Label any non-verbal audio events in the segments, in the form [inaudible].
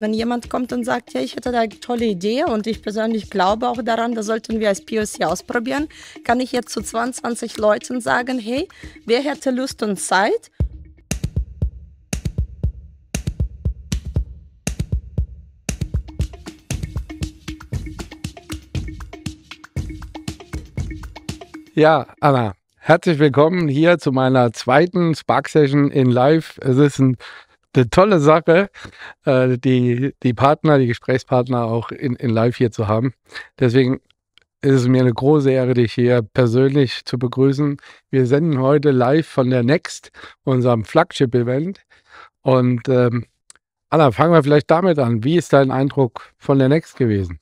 Wenn jemand kommt und sagt, ja, ich hätte da eine tolle Idee und ich persönlich glaube auch daran, das sollten wir als POC ausprobieren, kann ich jetzt zu 22 Leuten sagen, hey, wer hätte Lust und Zeit? Ja, Anna, herzlich willkommen hier zu meiner zweiten Spark Session in Live. Es ist ein eine tolle Sache, äh, die, die Partner, die Gesprächspartner auch in, in live hier zu haben. Deswegen ist es mir eine große Ehre, dich hier persönlich zu begrüßen. Wir senden heute live von der Next, unserem Flagship-Event. Und ähm, Anna, fangen wir vielleicht damit an. Wie ist dein Eindruck von der Next gewesen?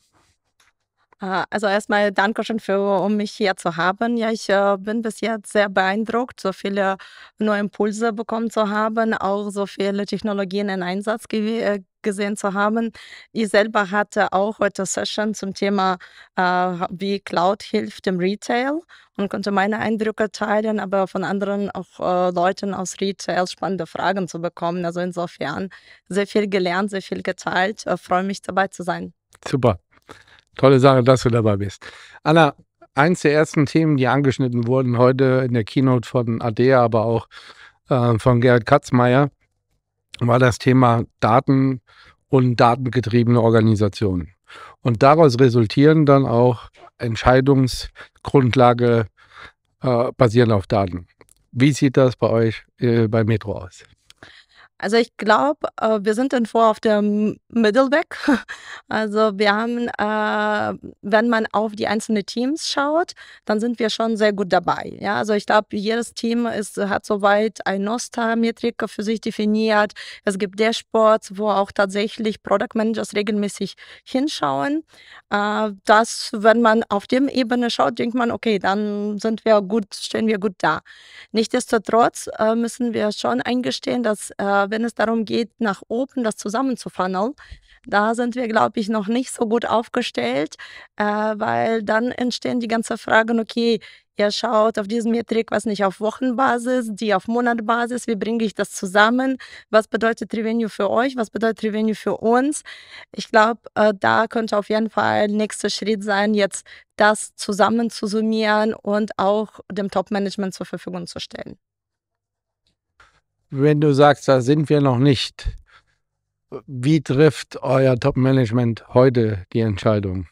Äh, also erstmal Dankeschön für, um mich hier zu haben. Ja, ich äh, bin bis jetzt sehr beeindruckt, so viele neue Impulse bekommen zu haben, auch so viele Technologien in Einsatz ge äh, gesehen zu haben. Ich selber hatte auch heute Session zum Thema, äh, wie Cloud hilft im Retail und konnte meine Eindrücke teilen, aber von anderen auch äh, Leuten aus Retail spannende Fragen zu bekommen. Also insofern sehr viel gelernt, sehr viel geteilt. Äh, freue mich dabei zu sein. Super. Tolle Sache, dass du dabei bist. Anna, eins der ersten Themen, die angeschnitten wurden heute in der Keynote von Adea, aber auch äh, von Gerhard Katzmeier, war das Thema Daten und datengetriebene Organisationen. Und daraus resultieren dann auch Entscheidungsgrundlage äh, basierend auf Daten. Wie sieht das bei euch äh, bei Metro aus? Also ich glaube, äh, wir sind vor auf dem Mittelweg. [laughs] Also wir haben, äh, wenn man auf die einzelnen Teams schaut, dann sind wir schon sehr gut dabei. Ja, also ich glaube, jedes Team ist, hat soweit ein Nostar-Metrik für sich definiert. Es gibt Dashboards, wo auch tatsächlich Product Managers regelmäßig hinschauen. Äh, das, wenn man auf dem Ebene schaut, denkt man, okay, dann sind wir gut, stehen wir gut da. Nichtsdestotrotz äh, müssen wir schon eingestehen, dass äh, wenn es darum geht, nach oben das zusammenzufunneln, da sind wir, glaube ich, noch nicht so gut aufgestellt, äh, weil dann entstehen die ganzen Fragen, okay, ihr schaut auf diesen Metrik, was nicht auf Wochenbasis, die auf Monatbasis, wie bringe ich das zusammen, was bedeutet Revenue für euch, was bedeutet Revenue für uns. Ich glaube, äh, da könnte auf jeden Fall nächster Schritt sein, jetzt das zusammen zu summieren und auch dem Top-Management zur Verfügung zu stellen wenn du sagst, da sind wir noch nicht, wie trifft euer Top-Management heute die Entscheidung?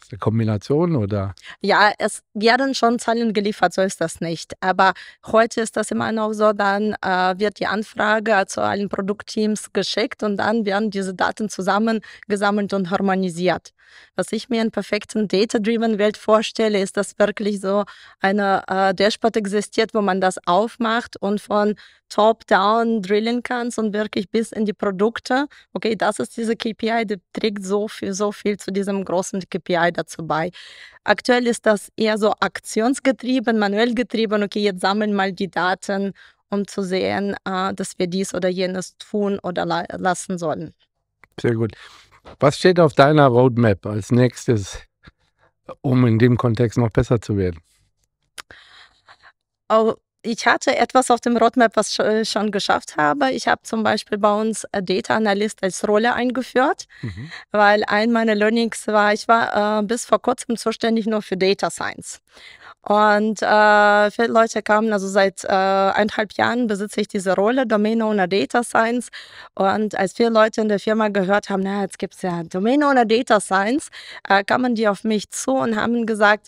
Ist eine Kombination oder? Ja, es werden schon Zahlen geliefert, so ist das nicht. Aber heute ist das immer noch so, dann äh, wird die Anfrage zu allen Produktteams geschickt und dann werden diese Daten zusammengesammelt und harmonisiert. Was ich mir in perfekten Data-Driven Welt vorstelle, ist, dass wirklich so eine äh, Dashboard existiert, wo man das aufmacht und von Top-Down drillen kann und wirklich bis in die Produkte. Okay, das ist diese KPI, die trägt so viel, so viel zu diesem großen KPI dazu bei. Aktuell ist das eher so aktionsgetrieben, manuell getrieben. Okay, jetzt sammeln mal die Daten, um zu sehen, äh, dass wir dies oder jenes tun oder la lassen sollen. Sehr gut. Was steht auf deiner Roadmap als nächstes, um in dem Kontext noch besser zu werden? ich hatte etwas auf dem Roadmap, was ich äh, schon geschafft habe. Ich habe zum Beispiel bei uns äh, Data Analyst als Rolle eingeführt, mhm. weil ein meiner Learnings war, ich war äh, bis vor kurzem zuständig nur für Data Science. Und äh, viele Leute kamen, also seit äh, eineinhalb Jahren besitze ich diese Rolle, Domain Owner Data Science. Und als viele Leute in der Firma gehört haben, na, jetzt gibt es ja Domain Owner Data Science, äh, kamen die auf mich zu und haben gesagt,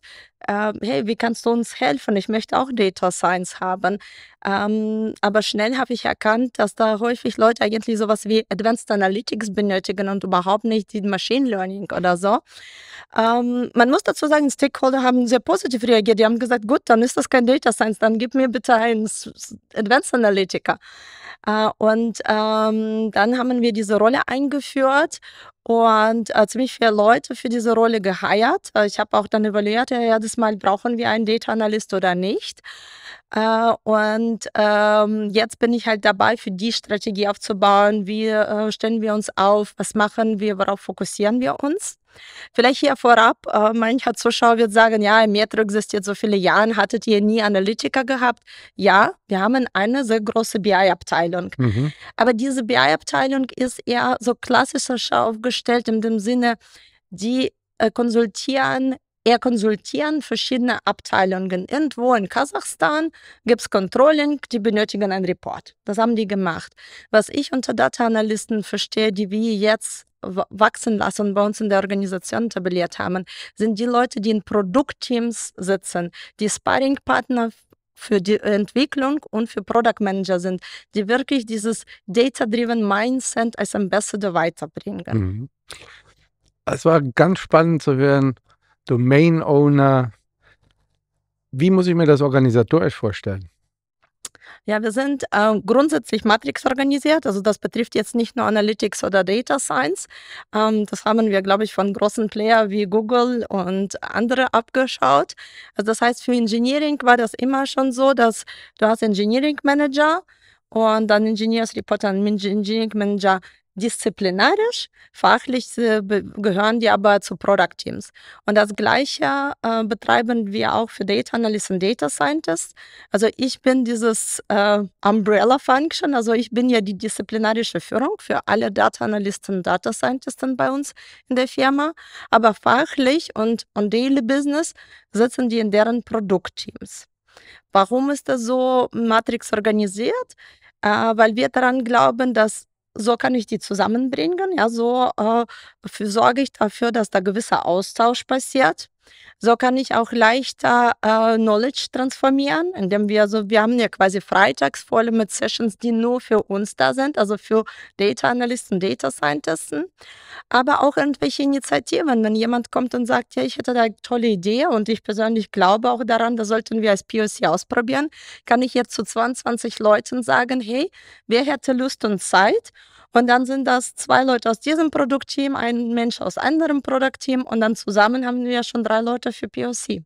äh, hey, wie kannst du uns helfen? Ich möchte auch Data Science haben. Ähm, aber schnell habe ich erkannt, dass da häufig Leute eigentlich sowas wie Advanced Analytics benötigen und überhaupt nicht die Machine Learning oder so. Ähm, man muss dazu sagen, Stakeholder haben sehr positiv reagiert. Die haben gesagt, gut, dann ist das kein Data Science, dann gib mir bitte einen Advanced Analytiker. Äh, und ähm, dann haben wir diese Rolle eingeführt und äh, ziemlich viele Leute für diese Rolle geheiert. Äh, ich habe auch dann evaluiert, ja, ja, das Mal brauchen wir einen Data Analyst oder nicht. Äh, und und ähm, jetzt bin ich halt dabei, für die Strategie aufzubauen. Wie äh, stellen wir uns auf? Was machen wir? Worauf fokussieren wir uns? Vielleicht hier vorab, äh, mancher Zuschauer wird sagen, ja, Metro existiert so viele Jahre, hattet ihr nie Analytiker gehabt? Ja, wir haben eine sehr große BI-Abteilung. Mhm. Aber diese BI-Abteilung ist eher so klassischer aufgestellt in dem Sinne, die äh, konsultieren er konsultieren verschiedene Abteilungen. Irgendwo in Kasachstan gibt es Controlling, die benötigen einen Report. Das haben die gemacht. Was ich unter Data-Analysten verstehe, die wir jetzt wachsen lassen und bei uns in der Organisation tabelliert haben, sind die Leute, die in Produktteams sitzen, die Sparring-Partner für die Entwicklung und für Product Manager sind, die wirklich dieses data-driven Mindset als Ambassador weiterbringen. Mhm. Es war ganz spannend zu hören, Domain Owner. Wie muss ich mir das organisatorisch vorstellen? Ja, wir sind äh, grundsätzlich Matrix organisiert. Also das betrifft jetzt nicht nur Analytics oder Data Science. Ähm, das haben wir, glaube ich, von großen Player wie Google und andere abgeschaut. Also das heißt, für Engineering war das immer schon so, dass du hast Engineering Manager und dann Engineers Report an Engineering Manager disziplinarisch, fachlich äh, gehören die aber zu Product Teams. Und das Gleiche äh, betreiben wir auch für Data Analysts und Data Scientists. Also ich bin dieses äh, Umbrella Function, also ich bin ja die disziplinarische Führung für alle Data Analysts und Data Scientists bei uns in der Firma. Aber fachlich und on Daily Business sitzen die in deren Produktteams. Warum ist das so matrix organisiert? Äh, weil wir daran glauben, dass so kann ich die zusammenbringen. Ja, so äh, sorge ich dafür, dass da gewisser Austausch passiert. So kann ich auch leichter äh, Knowledge transformieren, indem wir so, also, wir haben ja quasi freitags voll mit Sessions, die nur für uns da sind, also für Data Analysten, Data Scientists, aber auch irgendwelche Initiativen. Wenn jemand kommt und sagt, ja, ich hätte da eine tolle Idee und ich persönlich glaube auch daran, das sollten wir als POC ausprobieren, kann ich jetzt zu 22 Leuten sagen, hey, wer hätte Lust und Zeit? Und dann sind das zwei Leute aus diesem Produktteam, ein Mensch aus anderem Produktteam und dann zusammen haben wir schon drei Leute für POC.